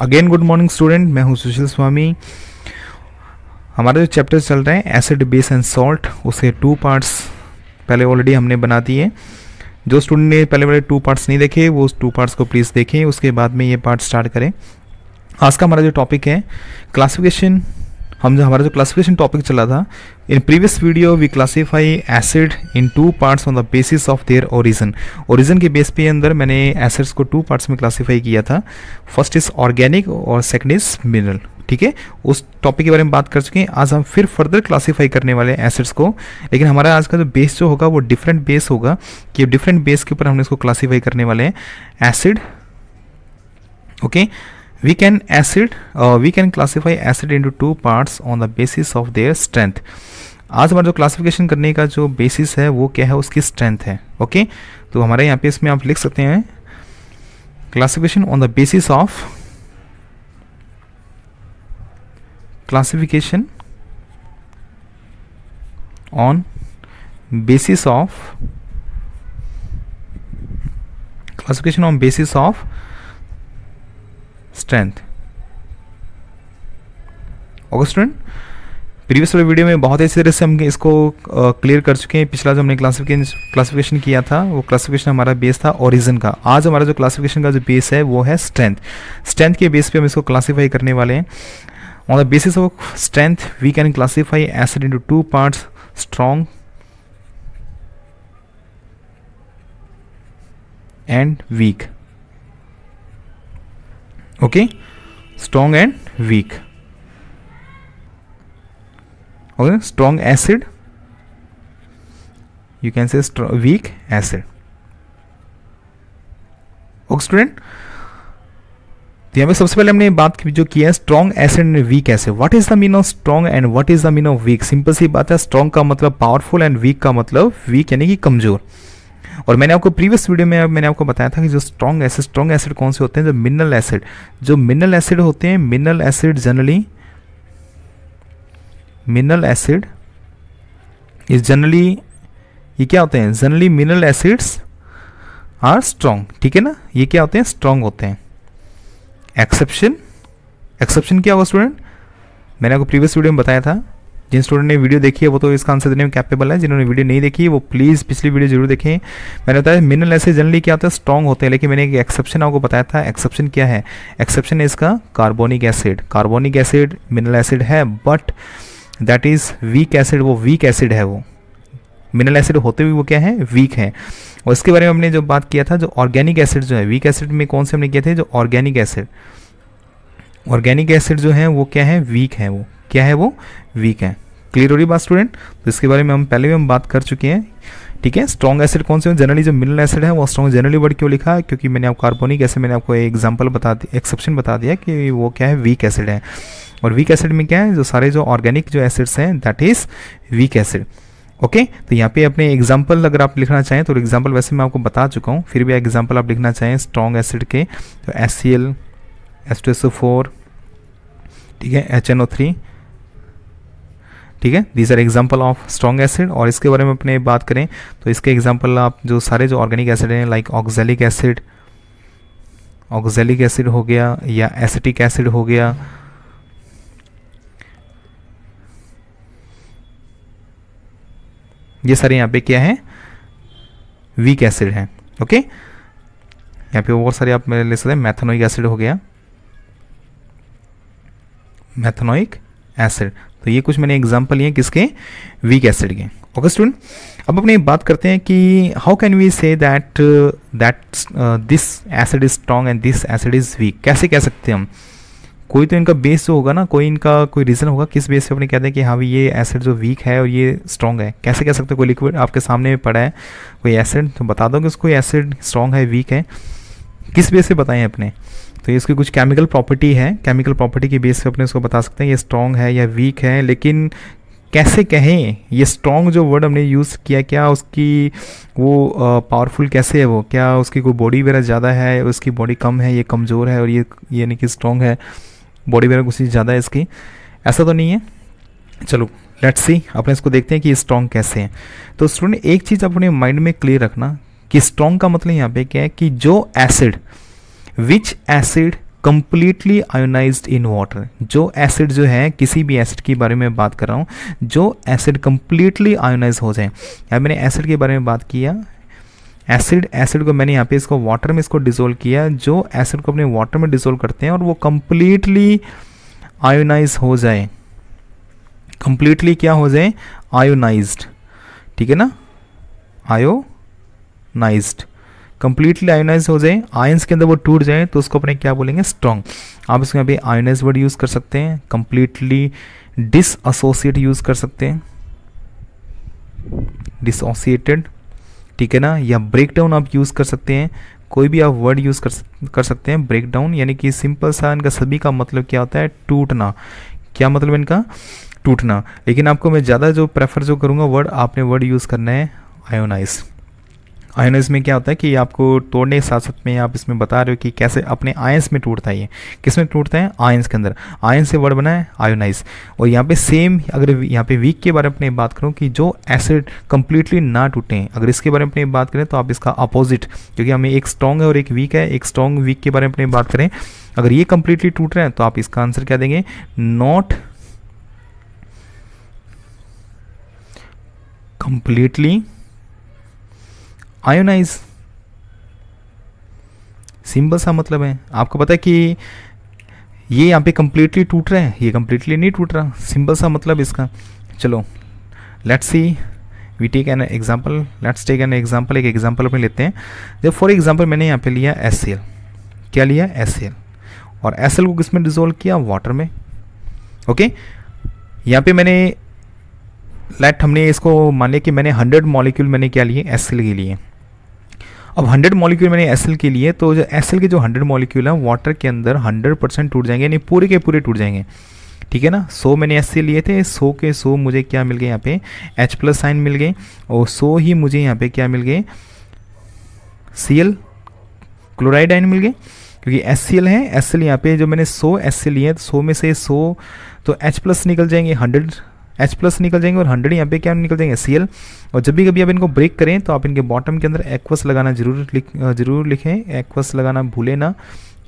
Again good morning student मैं हूं सुशील स्वामी हमारे जो चैप्टर चल रहे हैं एसिड बेस एंड सॉल्ट उसके टू पार्ट्स पहले ऑलरेडी हमने बना दिए जो स्टूडेंट ने पहले वाले टू पार्ट्स नहीं देखे वो टू पार्ट्स को प्लीज़ देखें उसके बाद में ये पार्ट स्टार्ट करें आज का हमारा जो टॉपिक है क्लासिफिकेशन हम जो हमारा जो क्लासिफिकेशन टॉपिक चला था in previous video we classify acid in two parts on the basis of their origin origin के बेस पे अंदर मैंने एसिड्स को टू पार्ट्स में क्लासिफाई किया था फर्स्ट इज ऑर्गेनिक और सेकंड इज मिनरल ठीक है उस टॉपिक के बारे में बात कर चुके हैं आज हम फिर फर्दर क्लासिफाई करने वाले हैं एसिड्स को लेकिन हमारा आज का जो बेस जो होगा वो डिफरेंट बेस होगा कि डिफरेंट बेस के ऊपर हमने इसको क्लासीफाई करने वाले हैं acid okay okay? we can acid uh, we can classify acid into two parts on the basis of their strength आज हमारा जो क्लासिफिकेशन करने का जो बेसिस है वो क्या है उसकी स्ट्रेंथ है ओके तो हमारे यहाँ पे इसमें आप लिख सकते हैं classification on the basis of classification on basis of classification on basis of strength okay student previous वाले वीडियो में बहुत ऐसी तरह से हम इसको क्लियर कर चुके हैं पिछला जो हमने क्लासिफिकेशन किया था वो क्लासिफिकेशन हमारा बेस था ओरिजिन का आज हमारा जो क्लासिफिकेशन का जो बेस है वो है स्ट्रेंथ स्ट्रेंथ के बेस पे हम इसको क्लासिफाई करने वाले हैं on the basis of strength we can classify acid into two part strong and weak okay strong and weak okay strong acid you can say weak acid okay student तो यहां पे सबसे पहले हमने बात की जो किया है strong acid and weak acid what is the mean of strong and what is the mean of weak simple सी बात है स्ट्रॉन्ग का मतलब पावरफुल एंड वीक का मतलब वीक यानी कि कमजोर और मैंने आपको प्रीवियस वीडियो में मैंने आपको बताया था कि जो स्ट्रॉन्ग एसिड स्ट्रॉन्ग एसिड कौन से होते हैं जो मिनरल एसिड जो मिनरल एसिड होते हैं mineral acid generally mineral acid is generally ये क्या होते हैं generally mineral acids are strong ठीक है ना ये क्या होते हैं स्ट्रॉन्ग होते हैं एक्सेप्शन एक्सेप्शन क्या होगा स्टूडेंट मैंने आपको प्रीवियस वीडियो में बताया था जिन स्टूडेंट ने वीडियो देखी है वो तो इसका आंसर देने में कैपेबल है जिन्होंने वीडियो नहीं देखी वो प्लीज़ पिछली वीडियो जरूर देखें मैंने बताया मिनरल ऐसे जनरली क्या होता है स्ट्रॉन्ग होते हैं लेकिन मैंने एक एक्सेप्शन आपको बताया था एक्सेप्शन क्या है एक्सेप्शन इसका carbonic acid carbonic acid mineral acid है but that is weak acid वो वीक एसिड है वो मिनरल एसिड होते हुए वो क्या है वीक है और इसके बारे में हमने जो बात किया था जो ऑर्गेनिक एसिड जो है वीक एसिड में कौन से हमने किए थे जो ऑर्गेनिक एसिड ऑर्गेनिक एसिड जो है वो क्या है वीक है वो क्या है वो वीक है क्लियर हो रही बात स्टूडेंट तो इसके बारे में हम पहले भी हम बात कर चुके हैं ठीक है स्ट्रॉन्ग एसिड कौन से जनरली जो मिनरल एसिड है वो स्ट्रॉन्ग जनरली वर्ड क्यों लिखा है क्योंकि मैंने आपको कार्बोनिक एसिड मैंने आपको एग्जाम्पल बता दिया एक्सेप्शन बता दिया कि वो क्या है वीक एसिड है और वीक एसिड में क्या है जो सारे जो ऑर्गेनिक जो एसिड्स हैं that is weak acid okay तो यहाँ पे अपने एग्जाम्पल अगर आप लिखना चाहें तो एग्जाम्पल वैसे मैं आपको बता चुका हूँ फिर भी एग्जाम्पल आप लिखना चाहें स्ट्रॉन्ग एसिड के तो S C L S two S O four ठीक है एच एन ओ थ्री ठीक है these are example of strong acid और इसके बारे में अपने बात करें तो इसके एग्जाम्पल आप जो सारे जो ऑर्गेनिक एसिड हैं like oxalic acid oxalic acid हो गया या एसिटिक एसिड हो गया ये सारे यहाँ पे क्या है वीक एसिड है ओके यहाँ पे और सारे आप मेरे ले सकते हैं मैथनोइक एसिड हो गया मैथनोइक एसिड तो ये कुछ मैंने एग्जाम्पल लिए किसके वीक एसिड के ओके स्टूडेंट अब अपने बात करते हैं कि how can we say that that this acid is strong and this acid is weak कैसे कह सकते हैं हम कोई तो इनका बेस जो होगा ना कोई इनका कोई रीज़न होगा किस बेस पे अपने कहते हैं कि हाँ भाई ये एसिड जो वीक है और ये स्ट्रॉन्ग है कैसे कह सकते हैं कोई लिक्विड आपके सामने में पड़ा है कोई एसिड तो बता दो कि उसको एसिड स्ट्रॉन्ग है वीक है किस बेस पे बताएं अपने तो इसकी कुछ केमिकल प्रॉपर्टी है केमिकल प्रॉपर्टी के बेस पे अपने उसको बता सकते हैं ये स्ट्रॉन्ग है या वीक है लेकिन कैसे कहें ये स्ट्रॉन्ग जो वर्ड हमने यूज़ किया क्या उसकी वो पावरफुल कैसे है वो क्या उसकी कोई बॉडी वगैरह ज़्यादा है उसकी बॉडी कम है ये कमज़ोर है और ये यानी कि स्ट्रॉन्ग है बॉडी वगैरह कुछ ज़्यादा है इसकी ऐसा तो नहीं है चलो लेट्स सी अपने इसको देखते हैं कि ये स्ट्रॉन्ग कैसे हैं तो स्टूडेंट एक चीज़ अपने माइंड में क्लियर रखना कि स्ट्रॉन्ग का मतलब यहाँ पे क्या है कि जो acid which acid completely ionize in water जो एसिड जो है किसी भी एसिड के बारे में बात कर रहा हूँ जो एसिड कंप्लीटली आयोनाइज हो जाए या मैंने एसिड के बारे में बात किया एसिड एसिड को मैंने यहाँ पे इसको वाटर में इसको डिजोल्व किया जो एसिड को अपने वाटर में डिजोल्व करते हैं और वो कंप्लीटली आयोनाइज हो जाए कंप्लीटली क्या हो जाए आयोनाइज ठीक है ना आयोनाइज्ड कंप्लीटली आयोनाइज हो जाए आयंस के अंदर वो टूट जाए तो उसको अपने क्या बोलेंगे स्ट्रॉन्ग आप इसमें अभी आयोनाइज वर्ड यूज़ कर सकते हैं कंप्लीटली डिसोसिएट यूज़ कर सकते हैं डिसोसिएटेड ठीक है ना या ब्रेक डाउन आप यूज़ कर सकते हैं कोई भी आप वर्ड यूज़ कर कर सकते हैं ब्रेक डाउन यानी कि सिंपल सा इनका सभी का मतलब क्या होता है टूटना क्या मतलब इनका टूटना लेकिन आपको मैं ज़्यादा जो प्रेफर जो करूँगा वर्ड आपने वर्ड यूज़ करना है आयोनाइज़ आयनाइज में क्या होता है कि आपको तोड़ने के साथ साथ में आप इसमें बता रहे हो कि कैसे अपने आयंस में टूटता है ये किस में टूटता है आयंस के अंदर आयंस से वर्ड बना है आयोनाइज और यहाँ पे सेम अगर यहाँ पे वीक के बारे में अपने बात करूँ कि जो एसिड कंप्लीटली ना टूटे अगर इसके बारे में अपने बात करें तो आप इसका अपोजिट क्योंकि हमें एक स्ट्रॉन्ग है और एक वीक है एक स्ट्रॉन्ग वीक के बारे में अपने बात करें अगर ये कंप्लीटली टूट रहे हैं तो आप इसका आंसर क्या देंगे नॉट कंप्लीटली आयोनाइज सिंबल सा मतलब है आपको पता है कि ये यहाँ पे कम्प्लीटली टूट रहे हैं ये कंप्लीटली नहीं टूट रहा सिंबल सा मतलब इसका चलो let's see we take an example let's take an example एक एग्जाम्पल अपने लेते हैं जब फॉर एग्जाम्पल मैंने यहाँ पे लिया एस क्या लिया एस और एस को किस में डिजोल्व किया वाटर में ओके okay? यहाँ पे मैंने लेट हमने इसको मान लिया कि मैंने हंड्रेड मॉलिक्यूल मैंने क्या लिए एस के लिए अब 100 मॉलिक्यूल मैंने एस के लिए तो जो एस के जो 100 मॉलिक्यूल हैं वाटर के अंदर 100 परसेंट टूट जाएंगे यानी पूरे के पूरे टूट जाएंगे ठीक है ना 100 मैंने एस लिए थे 100 के 100 मुझे क्या मिल गए यहाँ पे H प्लस साइन मिल गए और 100 ही मुझे यहाँ पे क्या मिल गए सी एल क्लोराइड आइन मिल गए क्योंकि एस सी एल है एस एल यहाँ पे जो मैंने सो एस लिए सो में से सो तो एच प्लस निकल जाएंगे हंड्रेड एच प्लस निकल जाएंगे और हंड्रेड यहाँ पे क्या निकल जाएंगे सी और जब भी कभी आप इनको ब्रेक करें तो आप इनके बॉटम के अंदर एक्वस लगाना जरूर लिख जरूर लिखें एक्वस लगाना भूलें ना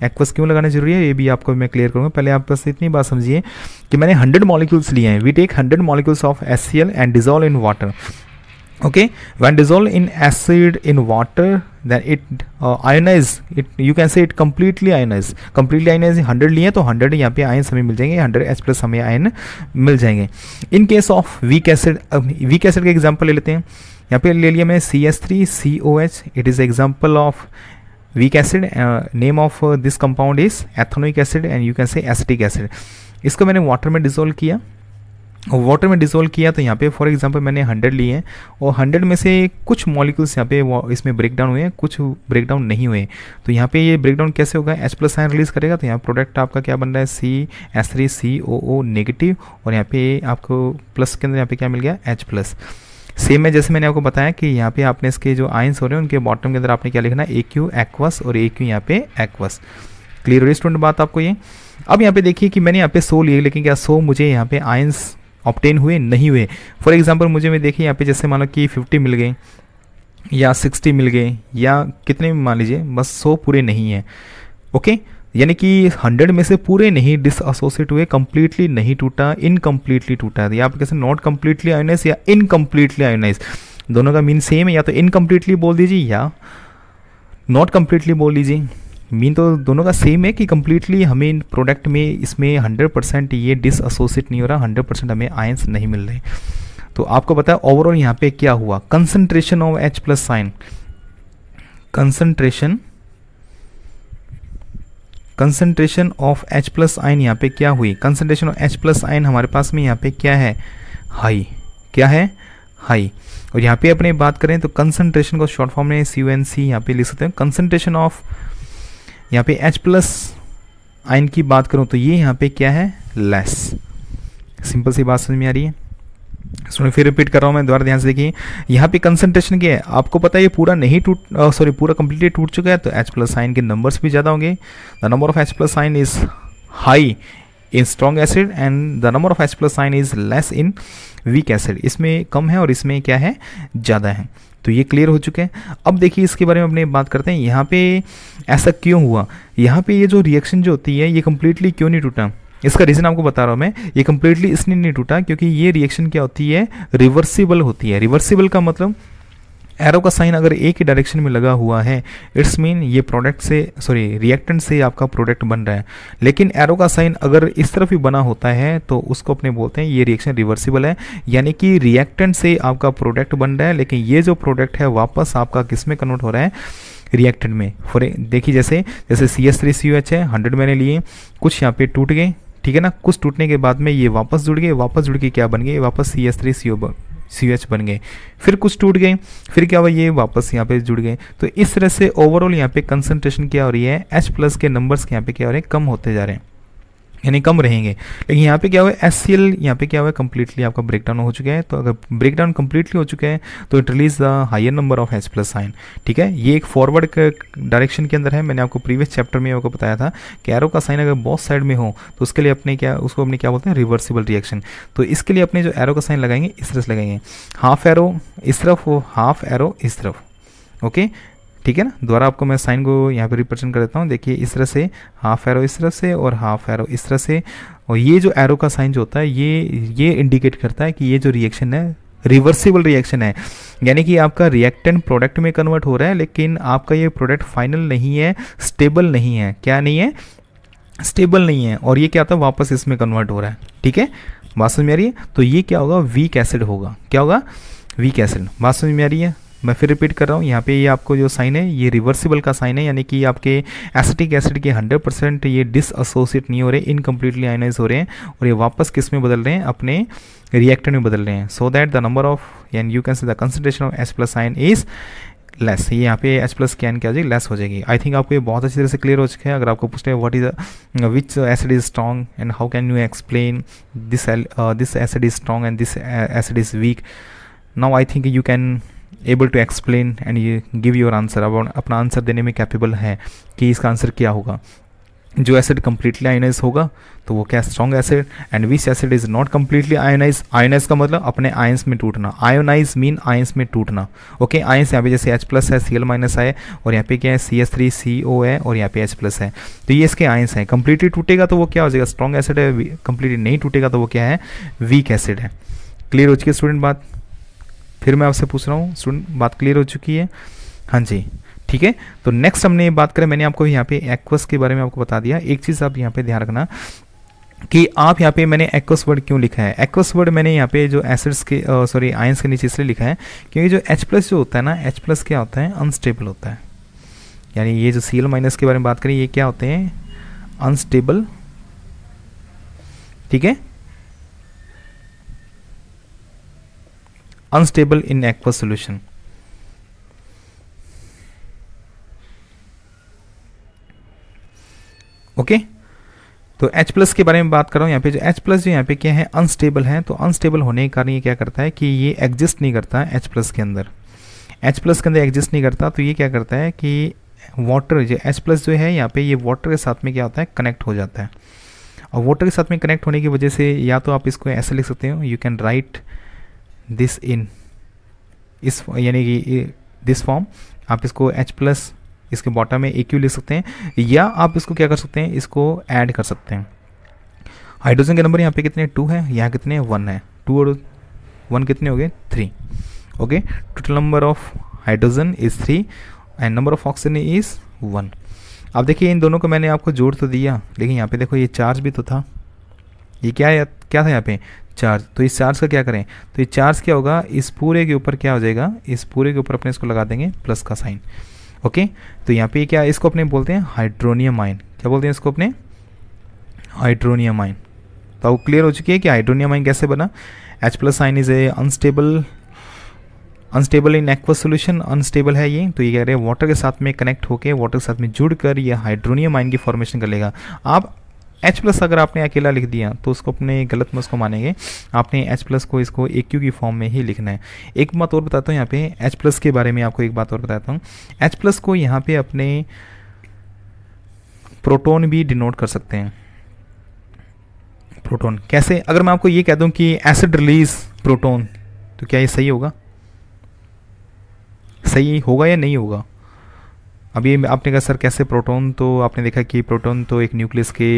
एक्वस क्यों लगाना जरूरी है ये भी आपको मैं क्लियर करूँगा पहले आप बस इतनी बात समझिए कि मैंने हंड्रेड मॉलिक्यूल्स लिए हैं we take hundred molecules of S and dissolve in water okay when dissolve in acid in water then it uh, ionize it you can say it completely ionize completely ionize 100 लिए तो 100 यहाँ पे ion हमें मिल जाएंगे 100 S plus हमें ion मिल जाएंगे in case of weak acid weak acid के एग्जाम्पल ले लेते हैं यहाँ पे ले लिया मैंने C S three C O H it is example of weak acid name of this compound is ethanoic acid and you can say acetic acid इसको मैंने वाटर में डिजोल्व किया वाटर में डिसोल्व किया तो यहाँ पे फॉर एग्जांपल मैंने 100 लिए हैं और 100 में से कुछ मॉलिक्यूल्स यहाँ पे इसमें ब्रेक डाउन हुए हैं कुछ ब्रेक डाउन नहीं हुए तो यहाँ पे ये ब्रेक डाउन कैसे होगा एच प्लस आयन रिलीज करेगा तो यहाँ प्रोडक्ट आपका क्या बन रहा है C S three C O O negative और यहाँ पे आपको प्लस के अंदर यहाँ पे क्या मिल गया एच प्लस सेम है जैसे मैंने आपको बताया कि यहाँ पे आपने इसके जो आइंस हो रहे हैं उनके बॉटम के अंदर आपने क्या लिखना है ए क्यू एक्वस और ए क्यू यहाँ पे एक्वस क्लियर हो स्टूडेंट बात आपको ये अब यहाँ पे देखिए कि मैंने यहाँ पे सो लिए लेकिन क्या सो मुझे यहाँ पे आइंस ऑप्टेन हुए नहीं हुए फॉर एग्जाम्पल मुझे मैं देखिए यहाँ पे जैसे लो कि फिफ्टी मिल गए या सिक्सटी मिल गए या कितने मान लीजिए बस सौ पूरे नहीं है ओके यानी कि हंड्रेड में से पूरे नहीं डिसोसिएट हुए कंप्लीटली नहीं टूटा इनकम्प्लीटली टूटा है या आप कैसे नॉट कम्प्लीटली आयोनाइज या इनकम्प्लीटली आयोनाइज दोनों का मीन सेम है या तो इनकम्प्लीटली बोल दीजिए या नॉट कम्प्लीटली बोल दीजिए मीन तो दोनों का सेम है कि कम्प्लीटली हमें इन प्रोडक्ट में इसमें हंड्रेड परसेंट ये डिसोसिएट नहीं हो रहा हंड्रेड परसेंट हमें आयंस नहीं मिल रहे तो आपको पता है ओवरऑल यहाँ पे क्या हुआ concentration of H plus sign concentration concentration of H plus ion यहाँ पे क्या हुई कंसनट्रेशन ऑफ एच प्लस आइन हमारे पास में यहाँ पे क्या है हाई क्या है हाई और यहाँ पे अपने बात करें तो कंसनट्रेशन को शॉर्ट फॉर्म में सी यू एन सी यहाँ पे लिख सकते हैं कंसनट्रेशन ऑफ यहाँ पे H प्लस आइन की बात करूँ तो ये यहाँ पे क्या है लेस सिंपल सी बात समझ में आ रही है सुनो फिर रिपीट कर रहा हूँ मैं दोबारा ध्यान से देखिए यहाँ पे कंसंट्रेशन क्या है आपको पता है ये पूरा नहीं टूट सॉरी पूरा कंप्लीटली टूट चुका है तो H प्लस आइन के नंबर्स भी ज़्यादा होंगे the number of H plus ion is high in strong acid and the number of H plus ion is less in weak acid इसमें कम है और इसमें क्या है ज़्यादा है तो ये क्लियर हो चुके हैं अब देखिए इसके बारे में अपने बात करते हैं यहाँ पे ऐसा क्यों हुआ यहाँ पे ये जो रिएक्शन जो होती है ये कम्प्लीटली क्यों नहीं टूटा इसका रीज़न आपको बता रहा हूँ मैं ये कम्प्लीटली इसलिए नहीं टूटा क्योंकि ये रिएक्शन क्या होती है रिवर्सिबल होती है रिवर्सिबल का मतलब एरो का साइन अगर एक ही डायरेक्शन में लगा हुआ है इट्स मीन ये प्रोडक्ट से सॉरी रिएक्टेंट से आपका प्रोडक्ट बन रहा है लेकिन एरो का साइन अगर इस तरफ ही बना होता है तो उसको अपने बोलते हैं ये रिएक्शन रिवर्सिबल है यानी कि रिएक्टेंट से आपका प्रोडक्ट बन रहा है लेकिन ये जो प्रोडक्ट है वापस आपका किस में कन्वर्ट हो रहा है रिएक्टेंट में फॉर देखिए जैसे जैसे C S three C H है हंड्रेड मैंने लिए कुछ यहाँ पे टूट गए ठीक है ना कुछ टूटने के बाद में ये वापस जुड़ गए वापस जुड़ के क्या बन गए वापस C S three C O C H बन गए फिर कुछ टूट गए फिर क्या हुआ ये वापस यहाँ पे जुड़ गए तो इस तरह से ओवरऑल यहाँ पे कंसंट्रेशन क्या हो रही है एच प्लस के नंबर्स के यहाँ पे क्या हो रहे हैं कम होते जा रहे हैं यानी कम रहेंगे लेकिन यहाँ पे क्या हुआ एस सी एल यहाँ पे क्या हुआ कंप्लीटली कम्प्लीटली आपका ब्रेक डाउन हो चुका है तो अगर ब्रेक डाउन कम्प्लीटली हो चुका है तो it release the higher number of H plus sign ठीक है ये एक फॉरवर्ड डायरेक्शन के अंदर है मैंने आपको प्रीवियस चैप्टर में आपको बताया था कि एरो का साइन अगर बॉस साइड में हो तो उसके लिए अपने क्या उसको अपने क्या बोलते हैं रिवर्सिबल रिएक्शन तो इसके लिए अपने जो एरो का साइन लगाएंगे इस तरह से लगाएंगे हाफ एरो इस तरफ हो हाफ एरो इस तरफ ओके okay? ठीक है ना दोबारा आपको मैं साइन को यहाँ पे रिप्रेजेंट कर देता हूँ देखिए इस तरह से हाफ एरो इस तरह से और हाफ एरो इस तरह से और ये जो एरो का साइन जो होता है ये ये इंडिकेट करता है कि ये जो रिएक्शन है रिवर्सिबल रिएक्शन है यानी कि आपका रिएक्टेंट प्रोडक्ट में कन्वर्ट हो रहा है लेकिन आपका ये प्रोडक्ट फाइनल नहीं है स्टेबल नहीं है क्या नहीं है स्टेबल नहीं है और ये क्या था वापस इसमें कन्वर्ट हो रहा है ठीक है बात समझ में आ रही है तो ये क्या होगा वीक एसिड होगा क्या होगा वीक एसिड बात समझ में आ रही है मैं फिर रिपीट कर रहा हूँ यहाँ पे ये आपको जो साइन है ये रिवर्सिबल का साइन है यानी कि आपके एसिटिक एसिड के 100 परसेंट ये डिसोसिएट नहीं हो रहे इनकम्प्लीटली आइनाइज हो रहे हैं और ये वापस किस में बदल रहे हैं अपने रिएक्टर में बदल रहे हैं so that the number of and you can say the concentration of S plus ion is less ये यहाँ पे एच प्लस कैन क्या जाएगी लेस हो जाएगी आई थिंक आपको ये बहुत अच्छी तरह से क्लियर हो चुके हैं अगर आपको पूछते हैं what is which acid is strong and how can you explain this this acid is strong and this acid is weak now I think you can able to explain and ये give your answer अब अपना answer देने में capable है कि इसका answer क्या होगा जो एसिड कम्प्लीटली आयोनाइज होगा तो वो क्या strong acid and which acid is not completely ionize ionize का मतलब अपने आयंस में टूटना आयोनाइज मीन आयंस में टूटना ओके आयंस यहाँ पे जैसे H प्लस है सी एल माइनस है और यहाँ पे क्या है सी एस थ्री सी ओ है और यहाँ पे H प्लस है तो ये इसके आयंस हैं कम्प्लीटली टूटेगा तो वो क्या हो जाएगा स्ट्रॉन्ग एसिड है कम्प्लीटली नहीं टूटेगा तो वो क्या है वीक एसिड है क्लियर हो चुकी स्टूडेंट बात फिर मैं आपसे पूछ रहा हूँ स्टूडेंट बात क्लियर हो चुकी है हाँ जी ठीक है तो नेक्स्ट हमने ये बात करें मैंने आपको यहाँ पे एक्वस के बारे में आपको बता दिया एक चीज़ आप यहाँ पे ध्यान रखना कि आप यहाँ पे मैंने एक्वस वर्ड क्यों लिखा है एक्वस वर्ड मैंने यहाँ पे जो एसिड्स के सॉरी आयंस के नीचे इसलिए लिखा है क्योंकि जो एच प्लस जो होता है ना एच प्लस क्या होता है अनस्टेबल होता है यानी ये जो सी एल माइनस के बारे में बात करें ये क्या होते हैं अनस्टेबल ठीक है unstable in aqueous solution okay okay? तो H प्लस के बारे में बात कर रहा हूं यहां पे जो H प्लस जो यहां पे क्या है अनस्टेबल है तो अनस्टेबल होने के कारण ये क्या करता है कि ये एग्जिस्ट नहीं करता है H प्लस के अंदर H प्लस के अंदर एग्जिस्ट नहीं करता तो ये क्या करता है कि वाटर जो H प्लस जो है यहां पे ये वाटर के साथ में क्या होता है कनेक्ट हो जाता है और वाटर के साथ में कनेक्ट होने की वजह से या तो आप इसको ऐसे लिख सकते हो you can write this in इस यानी कि दिस फॉर्म आप इसको एच प्लस इसके बॉटम में एक यू लिख सकते हैं या आप इसको क्या कर सकते हैं इसको ऐड कर सकते हैं हाइड्रोजन के नंबर यहाँ पे कितने टू है यहाँ कितने वन है टू और वन कितने हो गए three okay total number of hydrogen is three and number of oxygen is one अब देखिए इन दोनों को मैंने आपको जोड़ तो दिया लेकिन यहाँ पे देखो ये चार्ज भी तो था ये क्या क्या था यहाँ पे चार्ज तो इस चार्ज का क्या करें तो ये चार्ज क्या होगा इस पूरे के ऊपर क्या हो जाएगा इस पूरे के ऊपर अपने इसको लगा देंगे प्लस का साइन ओके तो यहाँ पे क्या इसको अपने बोलते हैं हाइड्रोनियम आइन क्या बोलते हैं इसको अपने हाइड्रोनियम आइन तो अब क्लियर हो चुकी है कि हाइड्रोनियम आइन कैसे बना H plus sign is a unstable unstable in aqueous solution unstable है ये तो ये कह रहे हैं वाटर के साथ में कनेक्ट होकर वाटर के साथ में जुड़कर ये हाइड्रोनियम आइन की फॉर्मेशन कर लेगा आप एच प्लस अगर आपने अकेला लिख दिया तो उसको अपने गलत में उसको मानेंगे आपने एच प्लस को इसको ए क्यू की फॉर्म में ही लिखना है एक बात और बताता हूँ यहाँ पे एच प्लस के बारे में आपको एक बात और बताता हूँ एच प्लस को यहाँ पे अपने प्रोटोन भी डिनोट कर सकते हैं प्रोटोन कैसे अगर मैं आपको ये कह दूं कि एसिड रिलीज प्रोटोन तो क्या ये सही होगा सही होगा या नहीं होगा अब ये आपने कहा सर कैसे प्रोटॉन तो आपने देखा कि प्रोटॉन तो एक न्यूक्लियस के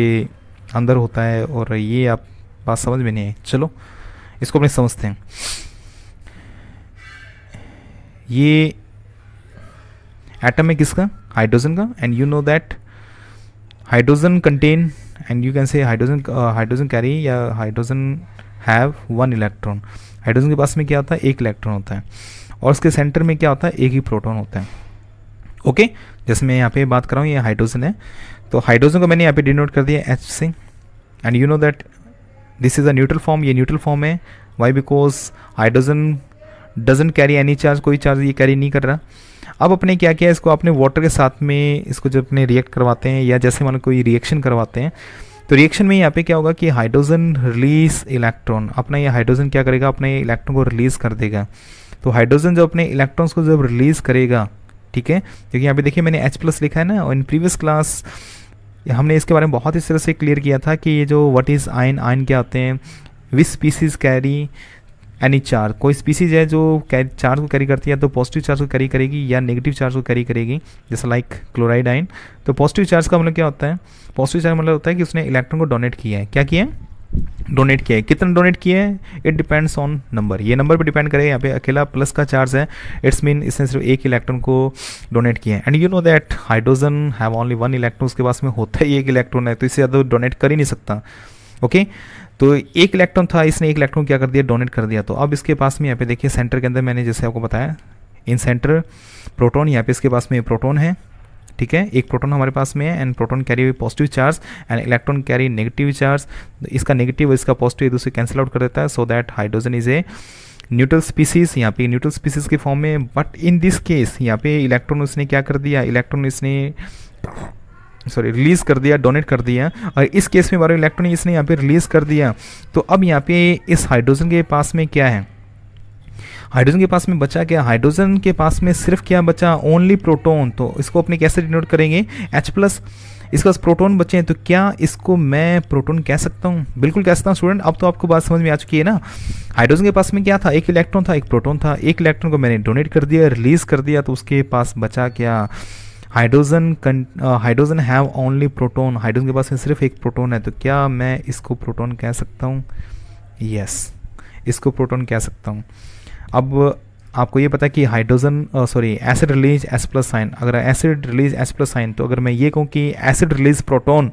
अंदर होता है और ये आप बात समझ में नहीं है चलो इसको अपने समझते हैं ये एटम है किसका हाइड्रोजन का and you know that hydrogen contain and you can say hydrogen uh, hydrogen carry या hydrogen have one electron hydrogen के पास में क्या होता है एक इलेक्ट्रॉन होता है और उसके सेंटर में क्या होता है एक ही प्रोटॉन होता है ओके जैसे मैं यहाँ पे बात कर रहा हूँ ये हाइड्रोजन है तो हाइड्रोजन को मैंने यहाँ पे डिनोट कर दिया एच से and you know that this is a neutral form ये न्यूट्रल फॉर्म है why because hydrogen doesn't carry any charge कोई चार्ज ये कैरी नहीं कर रहा अब अपने क्या किया इसको अपने वाटर के साथ में इसको जब अपने रिएक्ट करवाते हैं या जैसे मान कोई रिएक्शन करवाते हैं तो रिएक्शन में यहाँ पे क्या होगा कि हाइड्रोजन रिलीज इलेक्ट्रॉन अपना ये हाइड्रोजन क्या करेगा अपने इलेक्ट्रॉन को रिलीज कर देगा तो हाइड्रोजन जब अपने इलेक्ट्रॉन्स को जब रिलीज करेगा ठीक है क्योंकि यहाँ पे देखिए मैंने एच प्लस लिखा है ना और इन प्रीवियस क्लास हमने इसके बारे में बहुत इस तरह से क्लियर किया था कि ये जो व्हाट इज़ आयन आयन क्या होते हैं विस स्पीसीज कैरी एनी चार कोई स्पीसीज है जो कैरी चार्ज को कैरी करती है तो पॉजिटिव चार्ज को कैरी करेगी या नेगेटिव चार्ज को कैरी करेगी जैसे लाइक क्लोराइड आयन तो पॉजिटिव चार्ज का मतलब क्या होता है पॉजिटिव चार्ज मतलब होता है कि उसने इलेक्ट्रॉन को डोनेट किया है क्या किया है डोनेट किया है कितना डोनेट किया है इट डिपेंड्स ऑन नंबर ये नंबर पे डिपेंड करेगा यहाँ पे अकेला प्लस का चार्ज है इट्स मीन इसने सिर्फ एक इलेक्ट्रॉन को डोनेट किया है and you know that hydrogen have only one electron उसके पास में होता ही एक इलेक्ट्रॉन है तो इससे ज़्यादा डोनेट कर ही नहीं सकता ओके okay? तो एक इलेक्ट्रॉन था इसने एक इलेक्ट्रॉन क्या कर दिया डोनेट कर दिया तो अब इसके पास में यहाँ पे देखिए सेंटर के अंदर मैंने जैसे आपको बताया इन सेंटर प्रोटोन यहाँ पे इसके पास में प्रोटोन है ठीक है एक प्रोटोन हमारे पास में है एंड प्रोटोन कैरी हुई positive charge and electron carry negative charge इसका नेगेटिव और इसका पॉजिटिव एक दूसरे कैंसिल आउट कर देता है so that hydrogen is a neutral species यहाँ पे न्यूट्रल स्पीसीज के फॉर्म में बट इन दिस केस यहाँ पे इलेक्ट्रॉन उसने क्या कर दिया इलेक्ट्रॉन इसने सॉरी रिलीज़ कर दिया डोनेट कर दिया और इस केस में बारह इलेक्ट्रॉन इसने यहाँ पे रिलीज़ कर दिया तो अब यहाँ पे इस हाइड्रोजन के पास में क्या है हाइड्रोजन के पास में बचा क्या हाइड्रोजन के पास में सिर्फ क्या बचा ओनली प्रोटोन तो इसको अपने कैसे डिनोट करेंगे एच प्लस इसके पास प्रोटोन बचे हैं तो क्या इसको मैं प्रोटोन कह सकता हूँ बिल्कुल कह सकता हूँ स्टूडेंट अब तो आपको बात समझ में आ चुकी है ना हाइड्रोजन के पास में क्या था एक इलेक्ट्रॉन था एक प्रोटोन था एक इलेक्ट्रॉन को मैंने डोनेट कर दिया रिलीज कर दिया तो उसके पास बचा क्या hydrogen hydrogen have only proton hydrogen के पास में सिर्फ एक प्रोटोन है तो क्या मैं इसको प्रोटोन कह सकता हूँ यस yes, इसको प्रोटोन कह सकता हूँ अब आपको ये पता है कि hydrogen sorry acid release S plus sign अगर acid release S plus sign तो अगर मैं ये कहूँ कि एसिड रिलीज प्रोटोन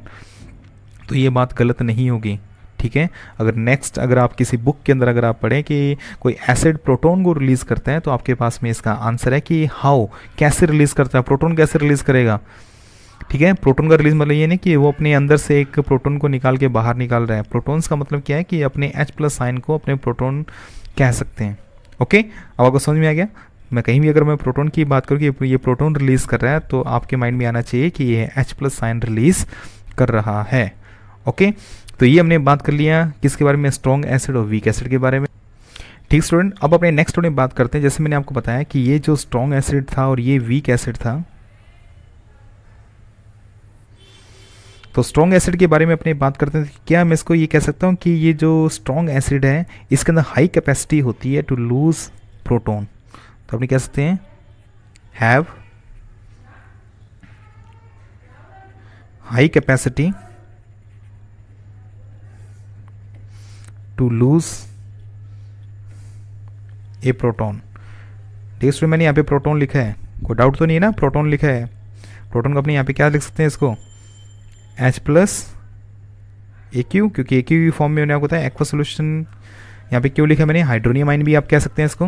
तो ये बात गलत नहीं होगी ठीक है अगर नेक्स्ट अगर आप किसी बुक के अंदर अगर आप पढ़ें कि कोई एसिड प्रोटोन को रिलीज करता है तो आपके पास में इसका आंसर है कि हाउ कैसे रिलीज करता है प्रोटोन कैसे रिलीज करेगा ठीक है प्रोटोन का रिलीज मतलब ये नहीं कि वो अपने अंदर से एक प्रोटोन को निकाल के बाहर निकाल रहा है प्रोटोन्स का मतलब क्या है कि अपने एच प्लस साइन को अपने प्रोटोन कह सकते हैं ओके अब आपको समझ में आ गया मैं कहीं भी अगर मैं प्रोटॉन की बात करूँ कि ये प्रोटॉन रिलीज कर रहा है तो आपके माइंड में आना चाहिए कि ये एच प्लस साइन रिलीज कर रहा है ओके तो ये हमने बात कर लिया किसके बारे में स्ट्रॉन्ग एसिड और वीक एसिड के बारे में ठीक स्टूडेंट अब अपने नेक्स्ट स्टूडेंट बात करते हैं जैसे मैंने आपको बताया कि ये जो स्ट्रॉन्ग एसिड था और ये वीक एसिड था तो स्ट्रॉन्ग एसिड के बारे में अपने बात करते हैं क्या मैं इसको ये कह सकता हूँ कि ये जो स्ट्रॉन्ग एसिड है इसके अंदर हाई कैपेसिटी होती है टू लूज प्रोटोन तो अपने कह सकते हैं have high capacity to lose a proton ठीक इसमें मैंने यहाँ पे प्रोटोन लिखा है कोई डाउट तो नहीं है ना प्रोटोन लिखा है प्रोटोन को अपने यहाँ पे क्या लिख सकते हैं इसको एच प्लस ए क्यू क्योंकि ए क्यू फॉर्म में आपको होता है एक्वा सोल्यूशन यहाँ पे क्यों लिखा मैंने हाइड्रोनियम आइन भी आप कह सकते हैं इसको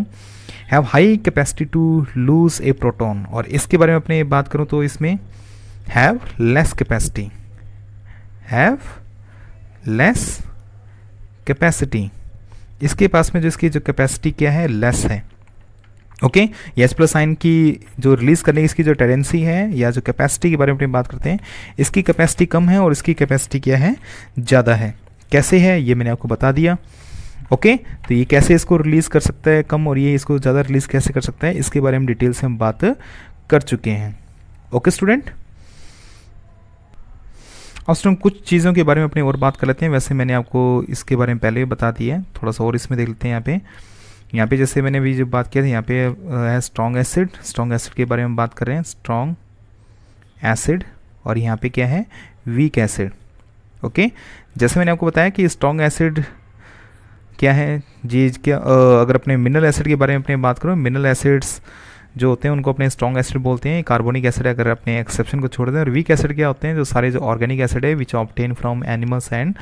have high capacity to lose a proton और इसके बारे में अपने बात करूँ तो इसमें have less capacity have less capacity इसके पास में जो इसकी जो कैपेसिटी क्या है लेस है ओके यस प्लस साइन की जो रिलीज़ करने की इसकी जो टेंडेंसी है या जो कैपेसिटी के बारे में बात करते हैं इसकी कैपेसिटी कम है और इसकी कैपेसिटी क्या है ज़्यादा है कैसे है ये मैंने आपको बता दिया ओके okay? तो ये कैसे इसको रिलीज़ कर सकता है कम और ये इसको ज़्यादा रिलीज़ कैसे कर सकता है इसके बारे में डिटेल से हम बात कर चुके हैं ओके स्टूडेंट और हम कुछ चीज़ों के बारे में अपनी और बात कर लेते हैं वैसे मैंने आपको इसके बारे में पहले भी बता दिया है थोड़ा सा और इसमें देख लेते हैं यहाँ पे यहाँ पे जैसे मैंने अभी जो बात किया था यहाँ पे है स्ट्रॉन्ग एसिड स्ट्रॉन्ग एसिड के बारे में बात कर रहे हैं स्ट्रॉन्ग एसिड और यहाँ पे क्या है वीक एसिड ओके जैसे मैंने आपको बताया कि स्ट्रॉन्ग एसिड क्या है जी क्या अगर अपने मिनरल एसिड के बारे में अपने बात करो मिनरल एसिड्स जो होते हैं उनको अपने स्ट्रॉन्ग एसिड बोलते हैं कार्बोनिक एसिड अगर अपने एक्सेप्शन को छोड़ दें और वीक एसिड क्या होते हैं जो सारे जो ऑर्गेनिक एसिड है which obtain from animals and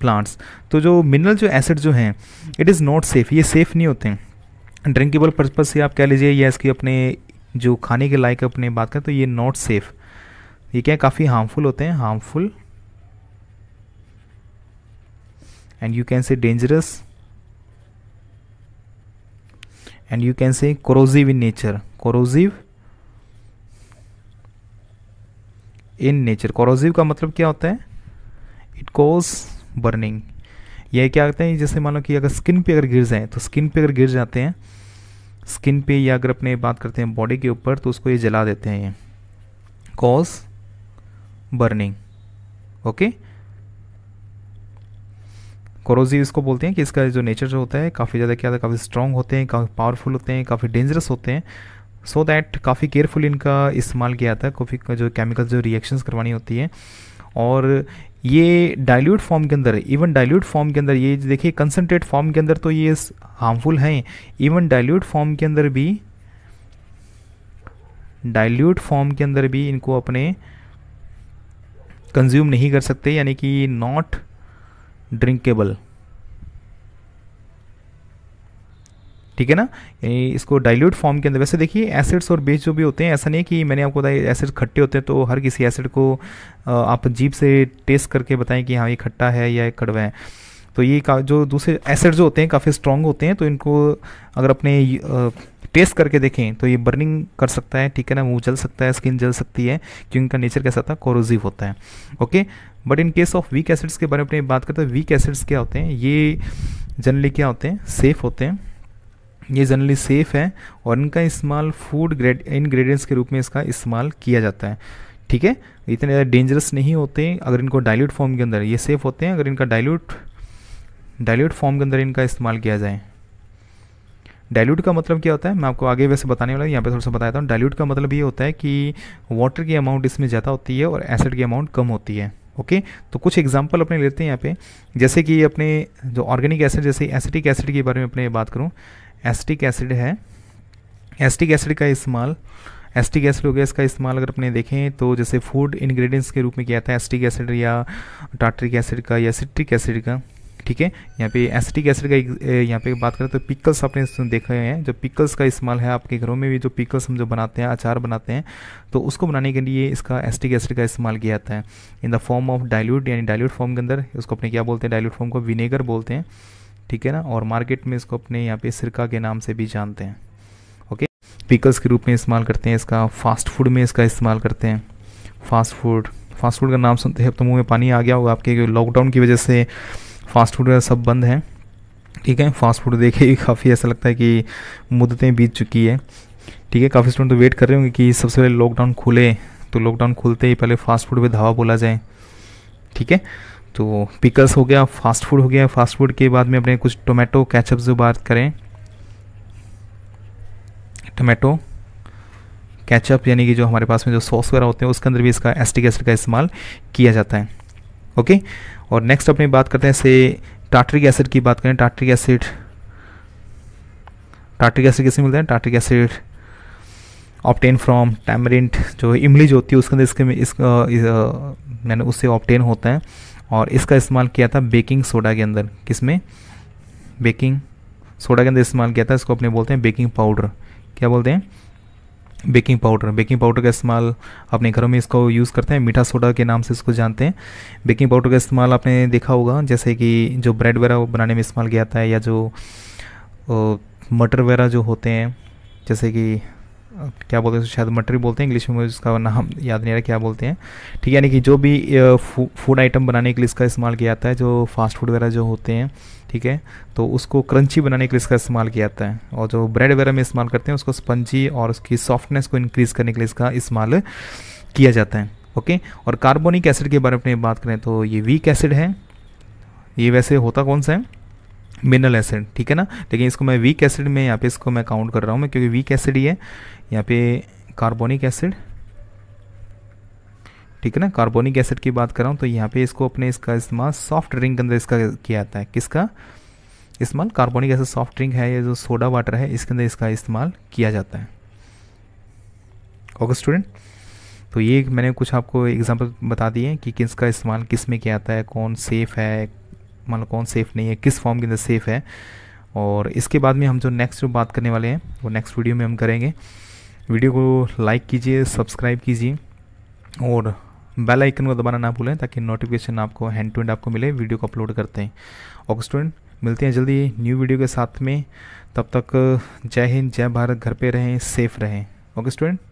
plants तो जो मिनरल जो एसिड जो हैं इट इज़ नॉट सेफ ये सेफ़ नहीं होते हैं ड्रिंकेबल पर्पज़ से आप कह लीजिए या इसकी अपने जो खाने के लायक अपने बात करें तो ये नॉट सेफ़ ये क्या काफ़ी हार्मफुल होते हैं harmful and you can say dangerous and you can say corrosive in nature corrosive in nature corrosive का मतलब क्या होता है इट कॉज बर्निंग यह क्या होता है जैसे मान लो कि अगर स्किन पे अगर गिर जाए तो स्किन पे अगर गिर जाते हैं स्किन पे या अगर अपने बात करते हैं बॉडी के ऊपर तो उसको ये जला देते हैं ये cause burning okay okay? Corrosive इसको बोलते हैं कि इसका जो नेचर जो होता है काफ़ी ज़्यादा क्या होता है काफ़ी स्ट्रॉन्ग होते हैं काफ़ी पावरफुल होते हैं काफ़ी डेंजरस होते हैं सो so दैट काफ़ी केयरफुल इनका इस्तेमाल किया जाता है काफ़ी जो केमिकल जो रिएक्शंस करवानी होती है और ये डाइल्यूट फॉर्म के अंदर इवन डाइल्यूट फॉर्म के अंदर ये देखिए कंसनट्रेट फॉर्म के अंदर तो ये हार्मफुल हैं इवन डाइल्यूट फॉर्म के अंदर भी डाइल्यूट फॉर्म के अंदर भी इनको अपने कंज्यूम नहीं कर सकते यानी कि नॉट ड्रिंकेबल ठीक है ना यानी इसको डाइल्यूट फॉर्म के अंदर वैसे देखिए एसिड्स और बेस जो भी होते हैं ऐसा नहीं है कि मैंने आपको बताया एसिड खट्टे होते हैं तो हर किसी एसिड को आप जीप से टेस्ट करके बताएं कि हाँ ये खट्टा है या कड़वा है तो ये जो दूसरे एसिड जो होते हैं काफ़ी स्ट्रॉन्ग होते हैं तो इनको अगर अपने टेस्ट करके देखें तो ये बर्निंग कर सकता है ठीक है ना मुंह जल सकता है स्किन जल सकती है क्योंकि इनका नेचर कैसा था कोरोजिव होता है okay but in case of weak acids के बारे में बात करते हैं वीक एसिड्स क्या होते हैं ये जनरली क्या होते हैं सेफ होते हैं ये जनरली सेफ है और इनका इस्तेमाल फूड इनग्रेडियंट्स के रूप में इसका इस्तेमाल किया जाता है ठीक है इतने ज़्यादा डेंजरस नहीं होते अगर इनको डायल्यूट फॉर्म के अंदर ये सेफ होते हैं अगर इनका डायल्यूट डायल्यूट फॉर्म के अंदर इनका इस्तेमाल किया जाए डायल्यूट का मतलब क्या होता है मैं आपको आगे वैसे बताने वाला यहाँ पे थोड़ा सा बताया था डायल्यूट का मतलब ये होता है कि वाटर की अमाउंट इसमें ज़्यादा होती है और एसिड की अमाउंट कम होती है ओके okay? तो कुछ एग्जाम्पल अपने लेते हैं यहाँ पे जैसे कि अपने जो ऑर्गेनिक एसिड जैसे एसिटिक एसिड के बारे में अपने बात करूँ एसिटिक एसिड है एसिटिक एसिड का इस्तेमाल एसिटिक एसिड हो गया इसका इस्तेमाल अगर अपने देखें तो जैसे फूड इंग्रेडिएंट्स के रूप में किया जाता है एसिटिक एसिड या टाटरिक एसिड का या सिट्रिक एसिड का ठीक है यहाँ पे एसिटिक एसिड का यहाँ पे बात करें तो पिकल्स आपने देखे हैं जो पिकल्स का इस्तेमाल है आपके घरों में भी जो पिकल्स हम जो बनाते हैं अचार बनाते हैं तो उसको बनाने के लिए इसका एसिटिक एसिड का इस्तेमाल किया जाता है in the form of dilute यानी डायल्यूट फॉर्म के अंदर उसको अपने क्या बोलते हैं डायल्यूट फॉर्म को विनेगर बोलते हैं ठीक है ना और मार्केट में इसको अपने यहाँ पे सिरका के नाम से भी जानते हैं ओके पिकल्स के रूप में इस्तेमाल करते हैं इसका फास्ट फूड में इसका इस्तेमाल करते हैं फास्ट फूड फास्ट फूड का नाम सुनते हैं तो मुँह में पानी आ गया होगा आपके लॉकडाउन की वजह से फास्ट फूड सब बंद हैं ठीक है फास्ट फूड देखे काफ़ी ऐसा लगता है कि मुद्दतें बीत चुकी है ठीक है काफ़ी स्टूडेंट तो वेट कर रहे होंगे कि सबसे पहले लॉकडाउन खुले तो लॉकडाउन खुलते ही पहले फास्ट फूड पे धावा बोला जाए ठीक है तो पिकल्स हो गया फास्ट फूड हो गया फास्ट फूड के बाद में अपने कुछ टोमेटो कैचअप जो बात करें टोमेटो कैचअप यानी कि जो हमारे पास में जो सॉस वगैरह होते हैं उसके अंदर भी इसका एस्टिक एसिड का इस्तेमाल किया जाता है ओके और नेक्स्ट अपनी बात करते हैं से टाटरिक एसिड की बात करें टाटरिक एसिड टाटरिक एसिड कैसे मिलते हैं tartaric acid obtain from tamarind जो इमली जो होती है उसके अंदर इसके में इस मैंने उससे ऑप्टेन होता है और इसका इस्तेमाल किया था बेकिंग सोडा के अंदर किसमें बेकिंग सोडा के अंदर इस्तेमाल किया था इसको अपने बोलते हैं बेकिंग पाउडर क्या बोलते हैं बेकिंग पाउडर बेकिंग पाउडर का इस्तेमाल अपने घरों में इसको यूज़ करते हैं मीठा सोडा के नाम से इसको जानते हैं बेकिंग पाउडर का इस्तेमाल आपने देखा होगा जैसे कि जो ब्रेड वगैरह बनाने में इस्तेमाल किया जाता है या जो मटर वगैरह जो होते हैं जैसे कि क्या बोलते हैं शायद मटरी बोलते हैं इंग्लिश में मुझे उसका नाम याद नहीं आ रहा क्या बोलते हैं ठीक है यानी कि जो भी फूड आइटम बनाने के लिए इसका इस्तेमाल किया जाता है जो फास्ट फूड वगैरह जो होते हैं ठीक है तो उसको क्रंची बनाने के लिए इसका इस्तेमाल किया जाता है और जो ब्रेड वगैरह में इस्तेमाल करते हैं उसको स्पंजी और उसकी सॉफ्टनेस को इंक्रीज़ करने के लिए इसका इस्तेमाल किया जाता है ओके और कार्बोनिक एसिड के बारे में बात करें तो ये वीक एसिड है ये वैसे होता कौन सा है मिनरल एसिड ठीक है ना लेकिन इसको मैं वीक एसिड में यहाँ पे इसको मैं काउंट कर रहा हूँ मैं क्योंकि वीक एसिड ही है यहाँ पे कार्बोनिक एसिड ठीक है ना कार्बोनिक एसिड की बात कर रहा हूँ तो यहाँ पे इसको अपने इसका इस्तेमाल सॉफ्ट ड्रिंक के अंदर इसका किया जाता है किसका इस्तेमाल कार्बोनिक एसिड सॉफ्ट ड्रिंक है या जो सोडा वाटर है इसके अंदर इसका इस्तेमाल किया जाता है ओके स्टूडेंट तो ये मैंने कुछ आपको एग्जांपल बता दिए कि किसका इस्तेमाल किस में किया जाता है कौन सेफ़ है मान लो कौन सेफ़ नहीं है किस फॉर्म के अंदर सेफ़ है और इसके बाद में हम जो नेक्स्ट जो बात करने वाले हैं वो नेक्स्ट वीडियो में हम करेंगे वीडियो को लाइक कीजिए सब्सक्राइब कीजिए और बेल आइकन को दबाना ना भूलें ताकि नोटिफिकेशन आपको हैंड टू हैंड आपको मिले वीडियो को अपलोड करते हैं और स्टूडेंट मिलते हैं जल्दी न्यू वीडियो के साथ में तब तक जय हिंद जय भारत घर पे रहें सेफ रहें ओके स्टूडेंट